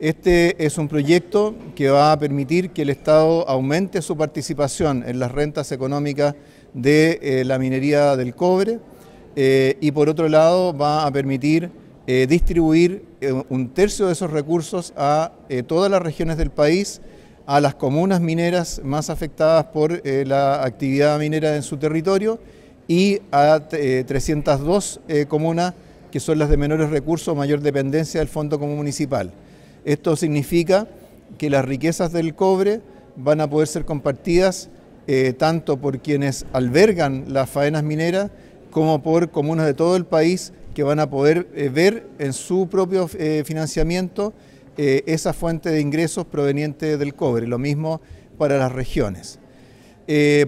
Este es un proyecto que va a permitir que el Estado aumente su participación en las rentas económicas de eh, la minería del cobre eh, y por otro lado va a permitir eh, distribuir un tercio de esos recursos a todas las regiones del país, a las comunas mineras más afectadas por la actividad minera en su territorio y a 302 comunas que son las de menores recursos o mayor dependencia del Fondo Común Municipal. Esto significa que las riquezas del cobre van a poder ser compartidas eh, tanto por quienes albergan las faenas mineras como por comunas de todo el país que van a poder eh, ver en su propio eh, financiamiento esa fuente de ingresos proveniente del cobre, lo mismo para las regiones.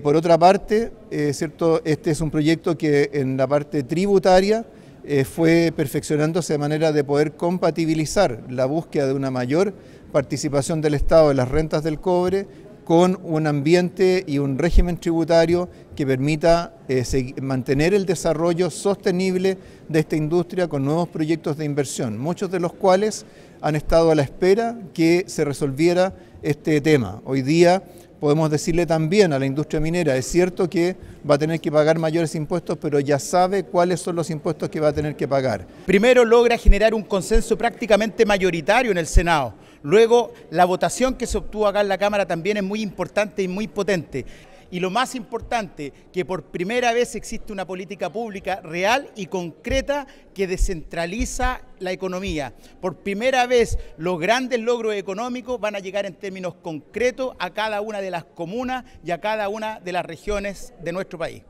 por otra parte, cierto, este es un proyecto que en la parte tributaria eh, fue perfeccionándose de manera de poder compatibilizar la búsqueda de una mayor participación del Estado en las rentas del cobre con un ambiente y un régimen tributario que permita eh, mantener el desarrollo sostenible de esta industria con nuevos proyectos de inversión, muchos de los cuales han estado a la espera que se resolviera este tema. Hoy día podemos decirle también a la industria minera, es cierto que va a tener que pagar mayores impuestos, pero ya sabe cuáles son los impuestos que va a tener que pagar. Primero logra generar un consenso prácticamente mayoritario en el Senado. Luego, la votación que se obtuvo acá en la Cámara también es muy importante y muy potente. Y lo más importante, que por primera vez existe una política pública real y concreta que descentraliza la economía. Por primera vez los grandes logros económicos van a llegar en términos concretos a cada una de las comunas y a cada una de las regiones de nuestro país.